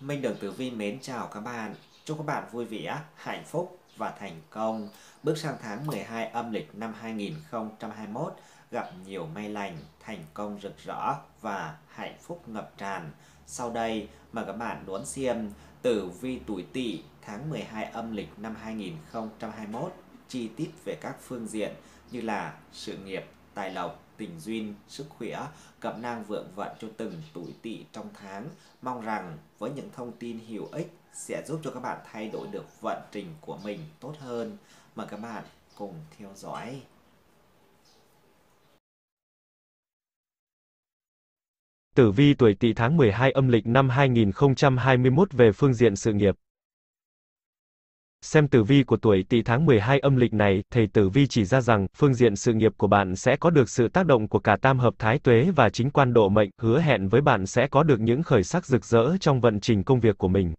Minh Đường Tử Vi mến chào các bạn. Chúc các bạn vui vẻ, hạnh phúc và thành công. Bước sang tháng 12 âm lịch năm 2021 gặp nhiều may lành, thành công rực rỡ và hạnh phúc ngập tràn. Sau đây mời các bạn đón xem Tử Vi tuổi Tỵ tháng 12 âm lịch năm 2021 chi tiết về các phương diện như là sự nghiệp, tài lộc, tình duyên, sức khỏe, cẩm năng vượng vận cho từng tuổi tỵ trong tháng. Mong rằng với những thông tin hữu ích sẽ giúp cho các bạn thay đổi được vận trình của mình tốt hơn. Mời các bạn cùng theo dõi. Tử vi tuổi Tỵ tháng 12 âm lịch năm 2021 về phương diện sự nghiệp. Xem tử vi của tuổi Tỵ tháng 12 âm lịch này, thầy tử vi chỉ ra rằng, phương diện sự nghiệp của bạn sẽ có được sự tác động của cả tam hợp thái tuế và chính quan độ mệnh, hứa hẹn với bạn sẽ có được những khởi sắc rực rỡ trong vận trình công việc của mình.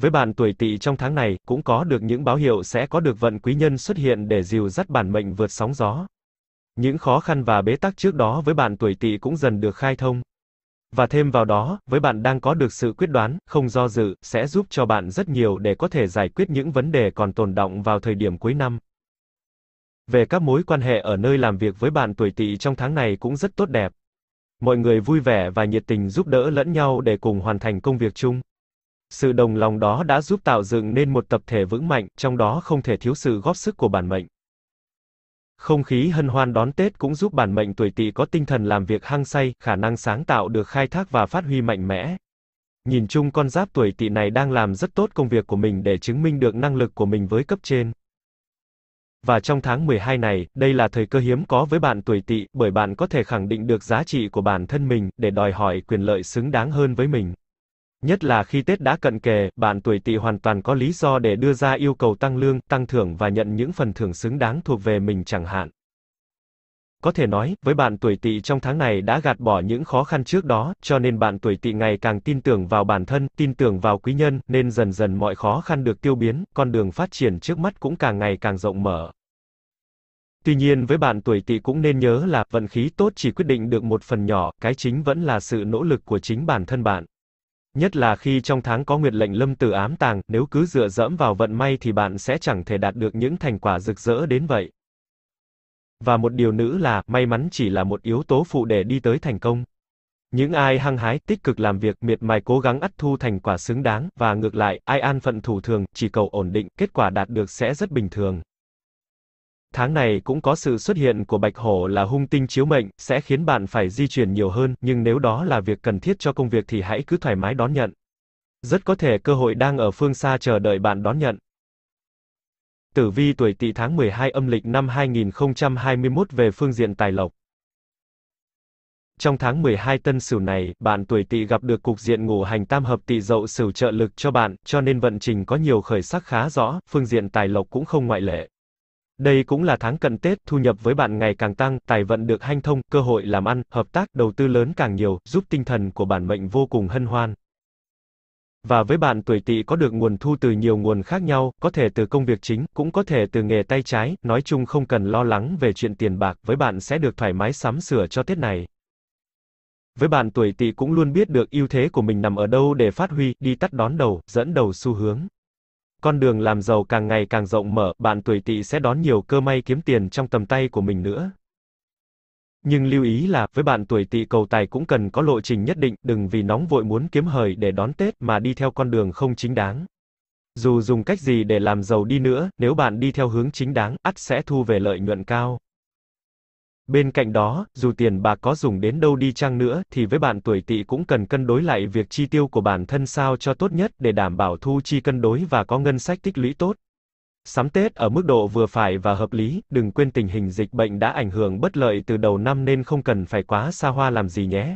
Với bạn tuổi Tỵ trong tháng này, cũng có được những báo hiệu sẽ có được vận quý nhân xuất hiện để dìu dắt bản mệnh vượt sóng gió. Những khó khăn và bế tắc trước đó với bạn tuổi Tỵ cũng dần được khai thông. Và thêm vào đó, với bạn đang có được sự quyết đoán, không do dự, sẽ giúp cho bạn rất nhiều để có thể giải quyết những vấn đề còn tồn động vào thời điểm cuối năm. Về các mối quan hệ ở nơi làm việc với bạn tuổi tỵ trong tháng này cũng rất tốt đẹp. Mọi người vui vẻ và nhiệt tình giúp đỡ lẫn nhau để cùng hoàn thành công việc chung. Sự đồng lòng đó đã giúp tạo dựng nên một tập thể vững mạnh, trong đó không thể thiếu sự góp sức của bản mệnh. Không khí hân hoan đón Tết cũng giúp bản mệnh tuổi Tỵ có tinh thần làm việc hăng say, khả năng sáng tạo được khai thác và phát huy mạnh mẽ. Nhìn chung con giáp tuổi Tỵ này đang làm rất tốt công việc của mình để chứng minh được năng lực của mình với cấp trên. Và trong tháng 12 này, đây là thời cơ hiếm có với bạn tuổi Tỵ, bởi bạn có thể khẳng định được giá trị của bản thân mình để đòi hỏi quyền lợi xứng đáng hơn với mình. Nhất là khi Tết đã cận kề, bạn tuổi Tỵ hoàn toàn có lý do để đưa ra yêu cầu tăng lương, tăng thưởng và nhận những phần thưởng xứng đáng thuộc về mình chẳng hạn. Có thể nói, với bạn tuổi Tỵ trong tháng này đã gạt bỏ những khó khăn trước đó, cho nên bạn tuổi Tỵ ngày càng tin tưởng vào bản thân, tin tưởng vào quý nhân, nên dần dần mọi khó khăn được tiêu biến, con đường phát triển trước mắt cũng càng ngày càng rộng mở. Tuy nhiên với bạn tuổi Tỵ cũng nên nhớ là vận khí tốt chỉ quyết định được một phần nhỏ, cái chính vẫn là sự nỗ lực của chính bản thân bạn. Nhất là khi trong tháng có nguyệt lệnh lâm tử ám tàng, nếu cứ dựa dẫm vào vận may thì bạn sẽ chẳng thể đạt được những thành quả rực rỡ đến vậy. Và một điều nữa là, may mắn chỉ là một yếu tố phụ để đi tới thành công. Những ai hăng hái, tích cực làm việc, miệt mài cố gắng ắt thu thành quả xứng đáng, và ngược lại, ai an phận thủ thường, chỉ cầu ổn định, kết quả đạt được sẽ rất bình thường. Tháng này cũng có sự xuất hiện của bạch hổ là hung tinh chiếu mệnh, sẽ khiến bạn phải di chuyển nhiều hơn, nhưng nếu đó là việc cần thiết cho công việc thì hãy cứ thoải mái đón nhận. Rất có thể cơ hội đang ở phương xa chờ đợi bạn đón nhận. Tử vi tuổi Tỵ tháng 12 âm lịch năm 2021 về phương diện tài lộc. Trong tháng 12 Tân Sửu này, bạn tuổi Tỵ gặp được cục diện ngũ hành tam hợp Tỵ Dậu Sửu trợ lực cho bạn, cho nên vận trình có nhiều khởi sắc khá rõ, phương diện tài lộc cũng không ngoại lệ. Đây cũng là tháng cận Tết, thu nhập với bạn ngày càng tăng, tài vận được hanh thông, cơ hội làm ăn, hợp tác, đầu tư lớn càng nhiều, giúp tinh thần của bản mệnh vô cùng hân hoan. Và với bạn tuổi tỵ có được nguồn thu từ nhiều nguồn khác nhau, có thể từ công việc chính, cũng có thể từ nghề tay trái, nói chung không cần lo lắng về chuyện tiền bạc, với bạn sẽ được thoải mái sắm sửa cho Tết này. Với bạn tuổi tỵ cũng luôn biết được ưu thế của mình nằm ở đâu để phát huy, đi tắt đón đầu, dẫn đầu xu hướng. Con đường làm giàu càng ngày càng rộng mở, bạn tuổi tỵ sẽ đón nhiều cơ may kiếm tiền trong tầm tay của mình nữa. Nhưng lưu ý là, với bạn tuổi tỵ cầu tài cũng cần có lộ trình nhất định, đừng vì nóng vội muốn kiếm hời để đón Tết mà đi theo con đường không chính đáng. Dù dùng cách gì để làm giàu đi nữa, nếu bạn đi theo hướng chính đáng, ắt sẽ thu về lợi nhuận cao. Bên cạnh đó, dù tiền bạc có dùng đến đâu đi chăng nữa, thì với bạn tuổi tỵ cũng cần cân đối lại việc chi tiêu của bản thân sao cho tốt nhất để đảm bảo thu chi cân đối và có ngân sách tích lũy tốt. Sắm Tết ở mức độ vừa phải và hợp lý, đừng quên tình hình dịch bệnh đã ảnh hưởng bất lợi từ đầu năm nên không cần phải quá xa hoa làm gì nhé.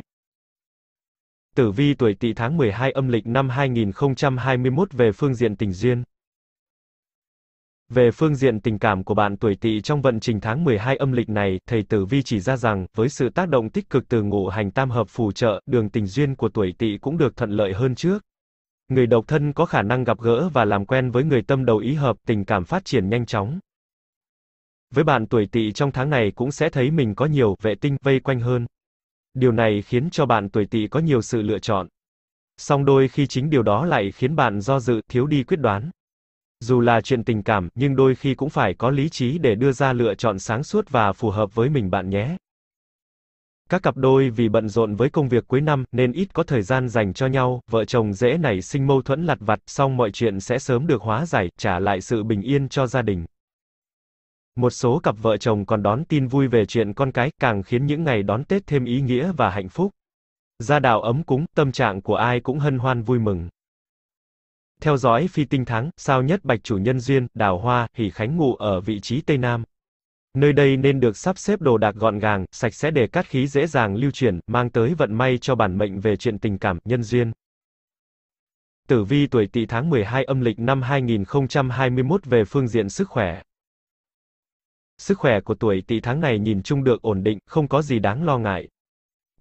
Tử vi tuổi Tỵ tháng 12 âm lịch năm 2021 về phương diện tình duyên. Về phương diện tình cảm của bạn tuổi Tỵ trong vận trình tháng 12 âm lịch này, thầy Tử Vi chỉ ra rằng, với sự tác động tích cực từ ngũ hành tam hợp phù trợ, đường tình duyên của tuổi Tỵ cũng được thuận lợi hơn trước. Người độc thân có khả năng gặp gỡ và làm quen với người tâm đầu ý hợp, tình cảm phát triển nhanh chóng. Với bạn tuổi Tỵ trong tháng này cũng sẽ thấy mình có nhiều vệ tinh vây quanh hơn. Điều này khiến cho bạn tuổi Tỵ có nhiều sự lựa chọn. Song đôi khi chính điều đó lại khiến bạn do dự, thiếu đi quyết đoán. Dù là chuyện tình cảm, nhưng đôi khi cũng phải có lý trí để đưa ra lựa chọn sáng suốt và phù hợp với mình bạn nhé. Các cặp đôi vì bận rộn với công việc cuối năm nên ít có thời gian dành cho nhau, vợ chồng dễ nảy sinh mâu thuẫn lặt vặt, song mọi chuyện sẽ sớm được hóa giải, trả lại sự bình yên cho gia đình. Một số cặp vợ chồng còn đón tin vui về chuyện con cái, càng khiến những ngày đón Tết thêm ý nghĩa và hạnh phúc. Gia đạo ấm cúng, tâm trạng của ai cũng hân hoan vui mừng. Theo dõi phi tinh tháng sao nhất bạch chủ nhân duyên, đào hoa, hỷ khánh ngụ ở vị trí Tây Nam. Nơi đây nên được sắp xếp đồ đạc gọn gàng, sạch sẽ để cát khí dễ dàng lưu chuyển, mang tới vận may cho bản mệnh về chuyện tình cảm, nhân duyên. Tử vi tuổi Tỵ tháng 12 âm lịch năm 2021 về phương diện sức khỏe. Sức khỏe của tuổi Tỵ tháng này nhìn chung được ổn định, không có gì đáng lo ngại.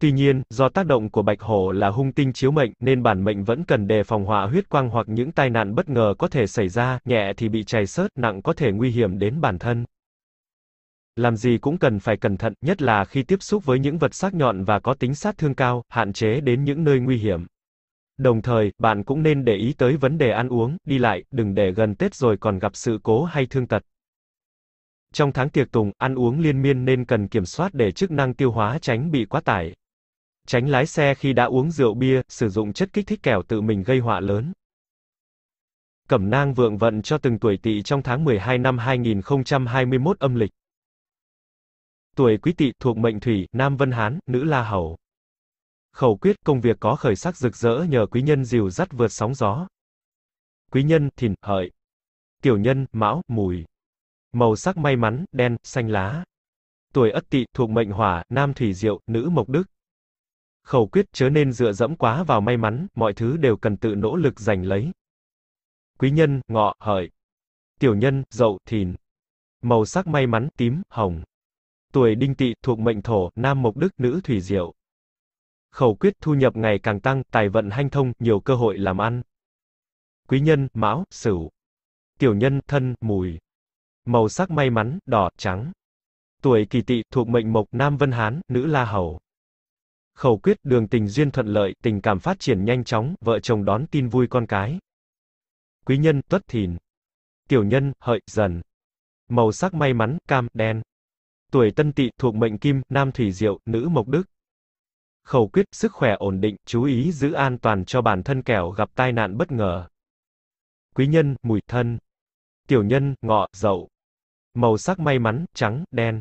Tuy nhiên, do tác động của bạch hổ là hung tinh chiếu mệnh, nên bản mệnh vẫn cần đề phòng hỏa huyết quang hoặc những tai nạn bất ngờ có thể xảy ra, nhẹ thì bị chảy xớt, nặng có thể nguy hiểm đến bản thân. Làm gì cũng cần phải cẩn thận, nhất là khi tiếp xúc với những vật sắc nhọn và có tính sát thương cao, hạn chế đến những nơi nguy hiểm. Đồng thời, bạn cũng nên để ý tới vấn đề ăn uống, đi lại, đừng để gần Tết rồi còn gặp sự cố hay thương tật. Trong tháng tiệc tùng, ăn uống liên miên nên cần kiểm soát để chức năng tiêu hóa tránh bị quá tải. Tránh lái xe khi đã uống rượu bia, sử dụng chất kích thích kẻo tự mình gây họa lớn. Cẩm nang vượng vận cho từng tuổi tỵ trong tháng 12 năm 2021 âm lịch. Tuổi quý tỵ thuộc mệnh thủy, nam vân hán, nữ la hầu. Khẩu quyết công việc có khởi sắc rực rỡ nhờ quý nhân dìu dắt vượt sóng gió. Quý nhân thìn hợi. Tiểu nhân mão mùi. Màu sắc may mắn đen, xanh lá. Tuổi Ất Tỵ thuộc mệnh Hỏa, nam thủy diệu, nữ mộc đức khẩu quyết chớ nên dựa dẫm quá vào may mắn, mọi thứ đều cần tự nỗ lực giành lấy. Quý nhân, ngọ, hợi. Tiểu nhân, dậu, thìn. Màu sắc may mắn, tím, hồng. Tuổi đinh tỵ thuộc mệnh thổ, nam mộc đức, nữ thủy diệu. Khẩu quyết thu nhập ngày càng tăng, tài vận hanh thông, nhiều cơ hội làm ăn. Quý nhân, mão, sửu. Tiểu nhân, thân, mùi. Màu sắc may mắn, đỏ, trắng. Tuổi kỳ tỵ thuộc mệnh mộc, nam vân hán, nữ la hầu khẩu quyết đường tình duyên thuận lợi, tình cảm phát triển nhanh chóng, vợ chồng đón tin vui con cái. Quý nhân, tuất thìn. Tiểu nhân, hợi, dần. Màu sắc may mắn, cam, đen. Tuổi tân tỵ thuộc mệnh kim, nam thủy diệu, nữ mộc đức. Khẩu quyết, sức khỏe ổn định, chú ý giữ an toàn cho bản thân kẻo gặp tai nạn bất ngờ. Quý nhân, mùi thân. Tiểu nhân, ngọ, dậu. Màu sắc may mắn, trắng, đen.